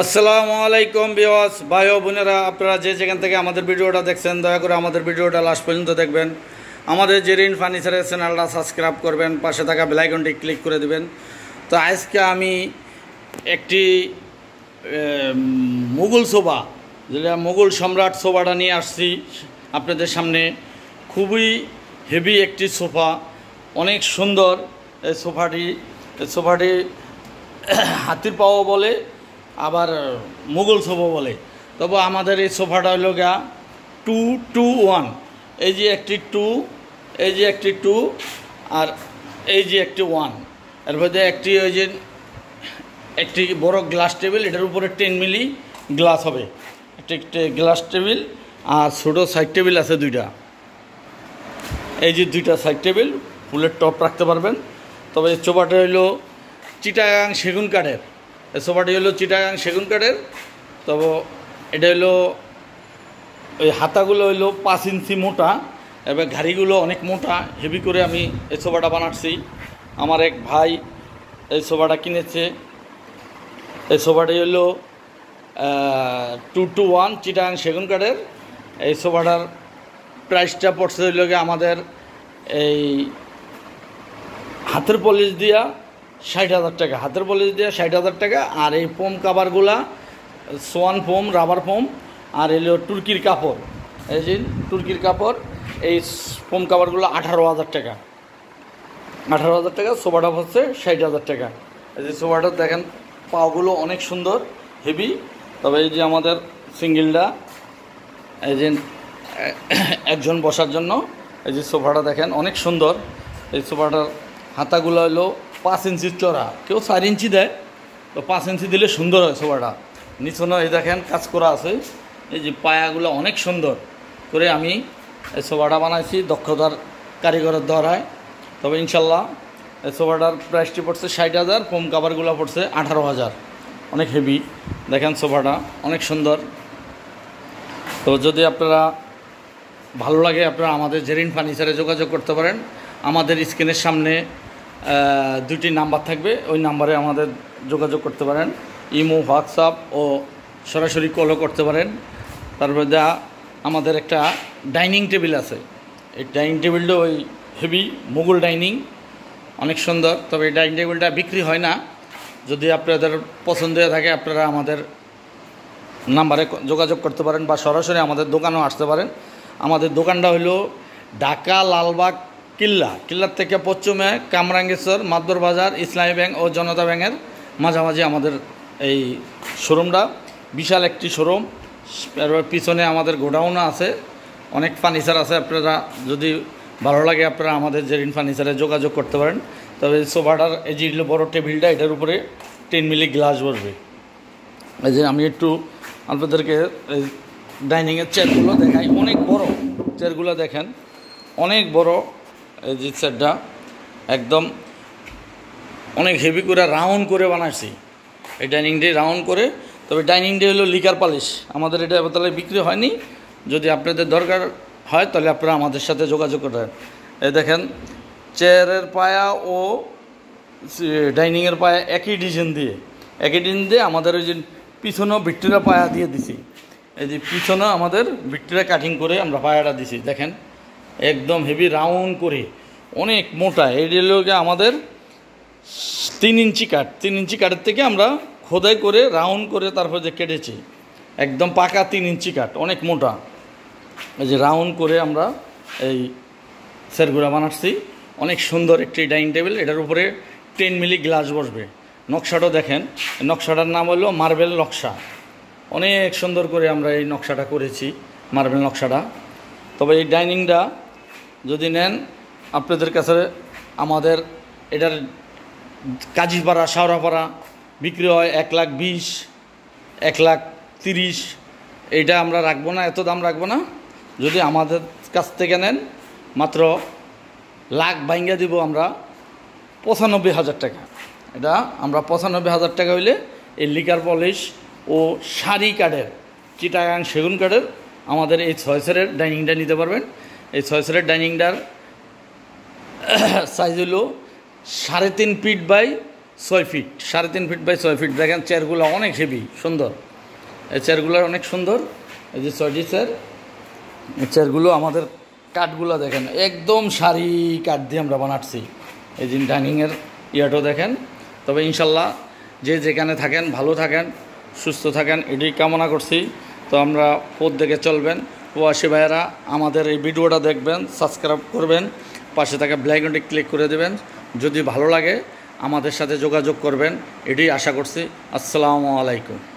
আসসালামু আলাইকুম বিওয়াস ভাই ও বোনেরা আপনারা যে যেখান থেকে আমাদের ভিডিওটা দেখছেন দয়া করে আমাদের ভিডিওটা লাস্ট পর্যন্ত দেখবেন আমাদের জেরিন ফার্নিচারের চ্যানেলটা সাবস্ক্রাইব করবেন পাশে থাকা বেলাইকনটি ক্লিক করে দেবেন তো আজকে আমি একটি মুঘল শোভা যেটা মুঘল সম্রাট শোভাটা নিয়ে আসছি আপনাদের সামনে খুবই হেভি একটি সোফা অনেক সুন্দর এই সোফাটি সোফাটি হাতির পাওয়া বলে আবার মুঘল সোফা বলে তবে আমাদের এই সোফাটা হলো গা টু টু ওয়ান এই যে একটি টু এই যে একটি টু আর এই যে একটি ওয়ান এর মধ্যে একটি ওই যে একটি বড় গ্লাস টেবিল এটার উপরে টেন মিলি গ্লাস হবে একটি গ্লাস টেবিল আর ছোটো সাইড টেবিল আছে দুইটা এই যে দুইটা সাইড টেবিল ফুলের টপ রাখতে পারবেন তবে চোপাটা হইল চিটাগাং সেগুন কাঠের সোফাটি হলো চিটাগাং সেগুন কাঠের তব এটা হলো ওই হাতাগুলো হলো পাঁচ ইঞ্চি মোটা এবার ঘাড়িগুলো অনেক মোটা হেভি করে আমি এই সোফাটা বানাচ্ছি আমার এক ভাই এই সোফাটা কিনেছে এই সোফাটি হলো টু টু ওয়ান চিটাগাং সেগুন কাঠের এই সোফাটার প্রাইসটা পড়ছে হইল আমাদের এই হাতের পলিশ দিয়া ষাট হাজার টাকা হাতের বলে দিয়ে ষাট হাজার টাকা আর এই পোম কাভারগুলা সোয়ান পোম রাবার পোম আর এলো তুর্কির কাপড় এই যে তুর্কির কাপড় এই পোম কাভারগুলো আঠারো হাজার টাকা আঠারো হাজার টাকা সোফাটা হচ্ছে ষাট হাজার টাকা এই যে সোফাটা দেখেন পাওগুলো অনেক সুন্দর হেভি তবে এই যে আমাদের সিঙ্গেলটা এই যে একজন বসার জন্য এই যে সোফাটা দেখেন অনেক সুন্দর এই সোফাটার হাতাগুলো হলো পাঁচ ইঞ্চির চড়া কেউ চার ইঞ্চি দেয় তো পাঁচ ইঞ্চি দিলে সুন্দর হয় সবাইটা নিচনা এই দেখেন কাজ করা আছে এই যে পায়াগুলো অনেক সুন্দর করে আমি এই সোফাটা বানাইছি দক্ষতার কারিগরের দ্বারায় তবে ইনশাল্লাহ এই সোফাটার প্রাইসটি পড়ছে ষাট হাজার কম কাভারগুলো পড়ছে আঠারো হাজার অনেক হেভি দেখেন সোফাটা অনেক সুন্দর তো যদি আপনারা ভালো লাগে আপনারা আমাদের জেরিন ফার্নিচারে যোগাযোগ করতে পারেন আমাদের স্ক্রিনের সামনে দুটি নাম্বার থাকবে ওই নাম্বারে আমাদের যোগাযোগ করতে পারেন ইমো হোয়াটসঅ্যাপ ও সরাসরি কলও করতে পারেন তারপরে যা আমাদের একটা ডাইনিং টেবিল আছে এই ডাইনিং টেবিলটা ওই হেভি মুঘল ডাইনিং অনেক সুন্দর তবে এই ডাইনিং টেবিলটা বিক্রি হয় না যদি আপনাদের পছন্দ হয়ে থাকে আপনারা আমাদের নাম্বারে যোগাযোগ করতে পারেন বা সরাসরি আমাদের দোকানেও আসতে পারেন আমাদের দোকানটা হলো ঢাকা লালবাগ কিল্লা কিল্লার থেকে পশ্চিমে কামরাঙ্গেশ্বর মাদ্দর বাজার ইসলামী ব্যাংক ও জনতা ব্যাংকের মাঝামাঝি আমাদের এই শোরুমটা বিশাল একটি শোরুম পিছনে আমাদের গোডাউনও আছে অনেক ফার্নিচার আছে আপনারা যদি ভালো লাগে আপনারা আমাদের জেরিন ফার্নিচারে যোগাযোগ করতে পারেন তবে সোফাটার এই যে বড় টেবিলটা এটার উপরে টেন মিলি গ্লাস বসবে এই যে আমি একটু আপনাদেরকে ডাইনিংয়ের চেয়ারগুলো দেখাই অনেক বড় চেয়ারগুলো দেখেন অনেক বড় এই জিৎসারটা একদম অনেক হেভি করে রাউন্ড করে বানাইছি এই ডাইনিং ডে রাউন্ড করে তবে ডাইনিং ডে হলো লিকার পালিশ আমাদের এটা তাহলে বিক্রি হয়নি যদি আপনাদের দরকার হয় তাহলে আপনারা আমাদের সাথে যোগাযোগ করেন এই দেখেন চেয়ারের পায়া ও ডাইনিংয়ের পায়া একই ডিজাইন দিয়ে একই ডিজাইন দিয়ে আমাদের ওই যে পিছনেও ভিক্টোরিয়া পায়া দিয়ে দিছি এই যে পিছনে আমাদের ভিক্টোরিয়া কাটিং করে আমরা পায়াটা দিছি দেখেন একদম হেভি রাউন্ড করে অনেক মোটা এই রেলওয়েকে আমাদের তিন ইঞ্চি কাঠ তিন ইঞ্চি কাঠের থেকে আমরা খোদাই করে রাউন্ড করে তারপর যে কেটেছি একদম পাকা তিন ইঞ্চি কাঠ অনেক মোটা এই যে রাউন্ড করে আমরা এই সেরগুড়া বানাচ্ছি অনেক সুন্দর একটি ডাইনিং টেবিল এটার উপরে টেন মিলি গ্লাস বসবে নকশাটা দেখেন নকশাটার নাম হলো মার্বেল নকশা অনেক সুন্দর করে আমরা এই নকশাটা করেছি মার্বেল নকশাটা তবে এই ডাইনিংটা যদি নেন আপনাদের কাছে আমাদের এটার কাজীপাড়া সাওরাপাড়া বিক্রি হয় এক লাখ বিশ এক লাখ তিরিশ এইটা আমরা রাখবো না এত দাম রাখবো না যদি আমাদের কাছ থেকে নেন মাত্র লাখ ভাঙ্গা দিব আমরা পঁচানব্বই হাজার টাকা এটা আমরা পঁচানব্বই হাজার টাকা হইলে এই লিকার পলিশ ও শাড়ি কাঠের চিটাগাং সেগুন কাঠের আমাদের এই ছয় সেরের ডাইনিংটা নিতে পারবেন এই ছয় সিটের ডাইনিংটার সাইজ হলো সাড়ে তিন ফিট বাই ছয় ফিট সাড়ে তিন ফিট বাই ছয় ফিট দেখেন চেয়ারগুলো অনেক হেভি সুন্দর এই চেয়ারগুলো অনেক সুন্দর এই যে ছয়টি চেয়ার চেয়ারগুলো আমাদের কাঠগুলো দেখেন একদম সারি কাঠ দিয়ে আমরা বানাচ্ছি এই যে ডাইনিংয়ের ইয়াটাও দেখেন তবে ইনশাল্লাহ যে যেখানে থাকেন ভালো থাকেন সুস্থ থাকেন এটি কামনা করছি তো আমরা পথ দেখে চলবেন প্রবাসী ভাইয়েরা আমাদের এই ভিডিওটা দেখবেন সাবস্ক্রাইব করবেন পাশে থাকা ব্ল্যাকনটি ক্লিক করে দেবেন যদি ভালো লাগে আমাদের সাথে যোগাযোগ করবেন এটি আশা করছি আসসালামু আলাইকুম